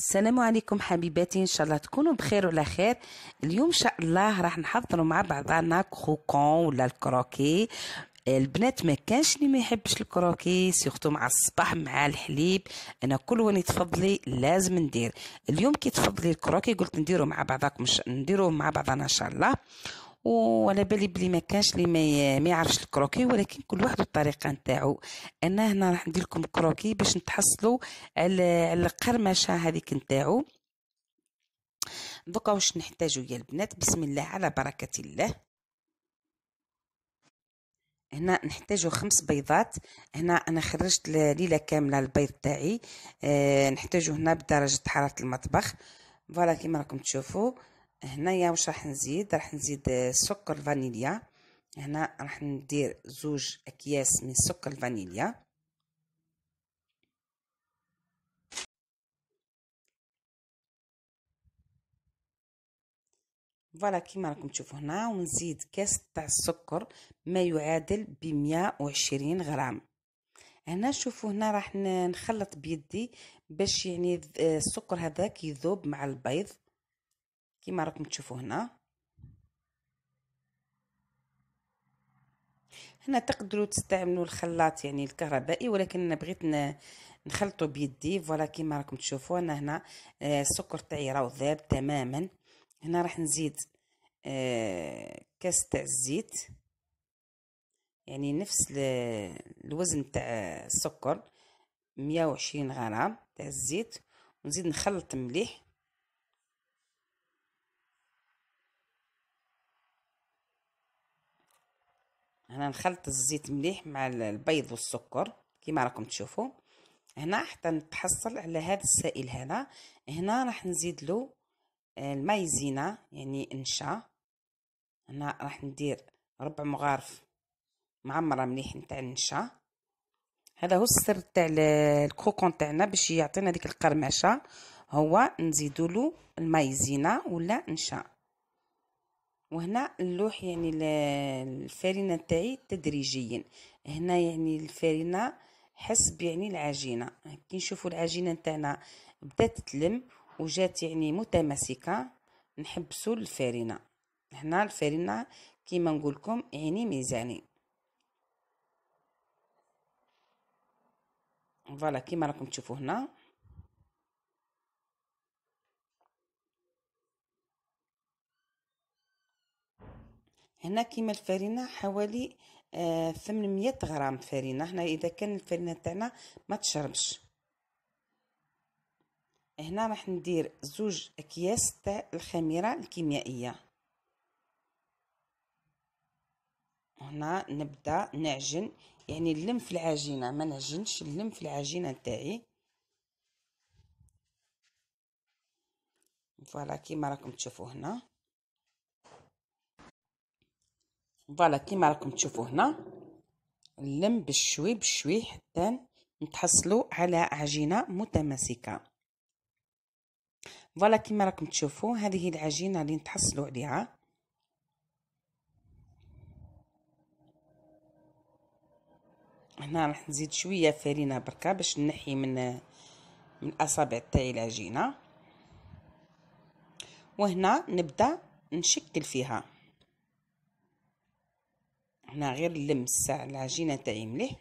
السلام عليكم حبيباتي ان شاء الله تكونوا بخير وعلى خير اليوم ان شاء الله راح نحضروا مع بعضنا كروكون ولا الكروكي البنات ما كانش اللي ما يحبش الكروكي سيختو مع الصباح مع الحليب انا كل وين تفضلي لازم ندير اليوم كي تفضلي الكروكي قلت نديرو مع بعضكم ش... نديروه مع بعضنا ان شاء الله وعلى بالي بلي ما كانش اللي ما يعرفش الكروكي ولكن كل واحد الطريقه نتاعو انا هنا راح ندير لكم كروكي باش نتحصلوا على القرمشه هذيك نتاعو دوكا واش نحتاجو يا البنات بسم الله على بركه الله هنا نحتاجو خمس بيضات هنا انا خرجت ليله كامله البيض تاعي أه نحتاجو هنا بدرجه حراره المطبخ فوالا كيما راكم تشوفوا هنايا واش راح نزيد راح نزيد سكر فانيليا هنا راح ندير زوج اكياس من سكر الفانيليا فوالا كيما راكم تشوفوا هنا ونزيد كاس تاع السكر ما يعادل ب 120 غرام هنا شوفوا هنا راح نخلط بيدي باش يعني السكر هذاك يذوب مع البيض كما راكم تشوفوا هنا هنا تقدروا تستعملوا الخلاط يعني الكهربائي ولكن انا بغيت نخلطو بيدي فوالا كيما راكم تشوفوا انا هنا آه، السكر تاعي راه ذاب تماما هنا راح نزيد آه، كاس تاع الزيت يعني نفس الوزن تاع السكر مية وعشرين غرام تاع الزيت ونزيد نخلط مليح هنا نخلط الزيت مليح مع البيض والسكر كما راكم تشوفوا هنا حتى نتحصل على هذا السائل هذا هنا راح نزيد له آه، المايزينا يعني انشا هنا راح ندير ربع مغارف معمره مليح نتاع النشا هذا هو السر تاع الكروكون تاعنا باش يعطينا ديك القرمشه هو نزيدولو المايزينا ولا نشا وهنا نلوح يعني الفارنه تاعي تدريجيا هنا يعني الفارنه حسب يعني العجينه كي نشوفوا العجينه تاعنا بدات تلم وجات يعني متماسكه نحبسوا الفارنه هنا الفارنه كيما نقولكم يعني ميزاني فوالا كيما راكم تشوفوا هنا هنا كيما الفرينه حوالي آه 800 غرام فرينه هنا اذا كان الفرينه تاعنا ما تشربش هنا راح ندير زوج اكياس تاع الخميره الكيميائيه هنا نبدا نعجن يعني نلم في العجينه ما نعجنش نلم في العجينه تاعي فوالا كيما راكم تشوفوا هنا فوالا كيما راكم تشوفوا هنا نلم بشوي بشوي حتى نتحصلوا على عجينه متماسكه فوالا كيما راكم تشوفوا هذه العجينه اللي نتحصلوا عليها هنا راح نزيد شويه فرينه بركه باش نحي من من الاصابع تاعي العجينه وهنا نبدا نشكل فيها هنا غير لمس العجينه تاعي مليح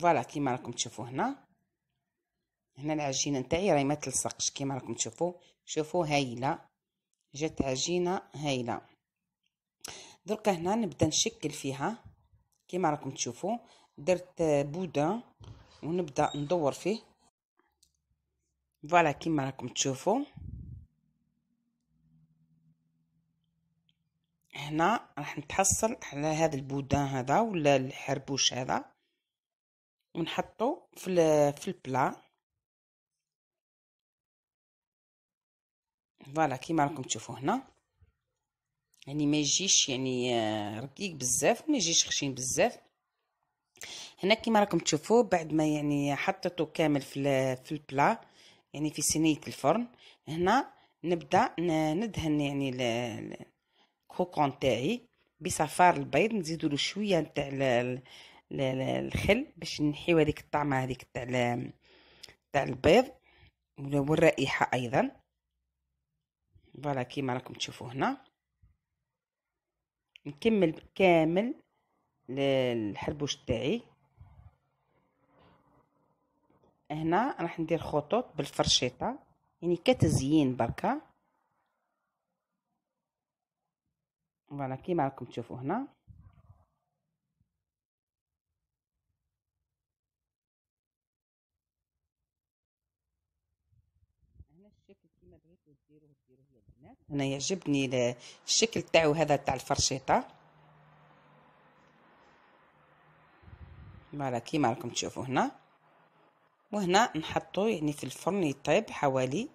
فوالا كيما راكم تشوفوا هنا هنا العجينه نتاعي راهي ما تلصقش كيما راكم تشوفوا شوفوا هايله جات عجينه هايله دركا هنا نبدا نشكل فيها كيما راكم تشوفوا درت بودان ونبدا ندور فيه فوالا كيما راكم تشوفوا هنا راح نتحصل على هذا البودان هذا ولا الحربوش هذا ونحطه في في البلا فوالا كيما راكم تشوفوا هنا يعني ما يجيش يعني آه، رقيق بزاف وما يجيش خشين بزاف هنا كيما راكم تشوفوا بعد ما يعني حطيته كامل في في البلا يعني في صينيه الفرن هنا نبدا ندهن يعني الكوكون تاعي بصفار البيض نزيدو له شويه نتاع الخل باش نحيو هذيك الطعمه هذيك تاع تاع البيض والرائحه ايضا فوالا كيما راكم تشوفوا هنا نكمل كامل الحربوش تاعي هنا راح ندير خطوط بالفرشيطه يعني كتزيين بركه فوالا كيما راكم تشوفوا هنا انا يعجبني الشكل تاعو هذا تاع الفرشيطه فوالا كيما راكم تشوفوا هنا وهنا نحطو يعني في الفرن يطيب حوالي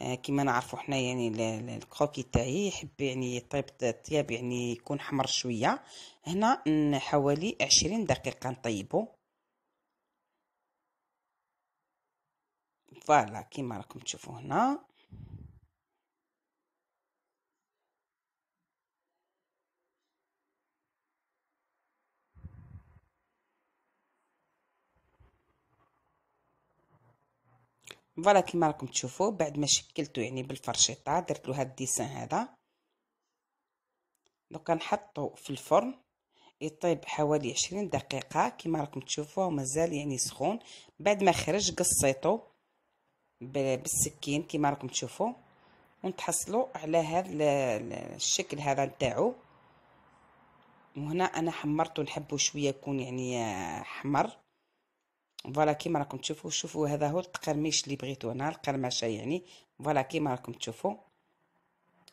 آه، كما نعرفوا حنا يعني الكروكي تاعي يحب يعني طيب الطياب يعني يكون حمر شويه هنا حوالي عشرين دقيقه نطيبو فوالا كما راكم تشوفوا هنا فوالا كيما راكم تشوفوا بعد ما شكلته يعني بالفرشيطه درت له هاد الديسان هذا دوكا نحطو في الفرن يطيب حوالي عشرين دقيقه كيما راكم تشوفوا مازال يعني سخون بعد ما خرج قصيتو بالسكين كيما راكم تشوفوا ونتحصلوا على هذا الشكل هذا نتاعو وهنا انا حمرته نحبه شويه يكون يعني آه، حمر فوالا كيما راكم تشوفوا شوفوا هذا هو القرميش اللي بغيتو انا القرمشه يعني فوالا كيما راكم تشوفوا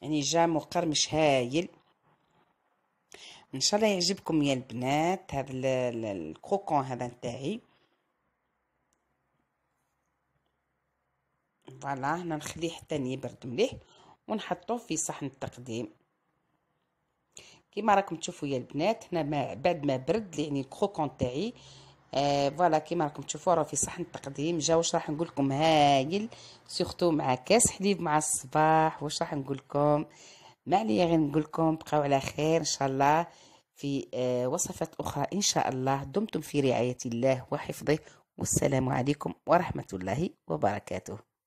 يعني جا مقرمش هايل ان شاء الله يعجبكم يا البنات هذا الكروكون هذا نتاعي فوالا هنا نخليه حتى يبرد مليح ونحطه في صحن التقديم كيما راكم تشوفوا يا البنات هنا ما بعد ما برد يعني الكروكون تاعي آه فوالا كيما راكم تشوفوا راه في صحن التقديم جا واش راح نقول لكم هايل سيغتو مع كاس حليب مع الصباح واش راح نقول لكم ما عليا غير نقول لكم بقاو على خير ان شاء الله في آه وصفات اخرى ان شاء الله دمتم في رعايه الله وحفظه والسلام عليكم ورحمه الله وبركاته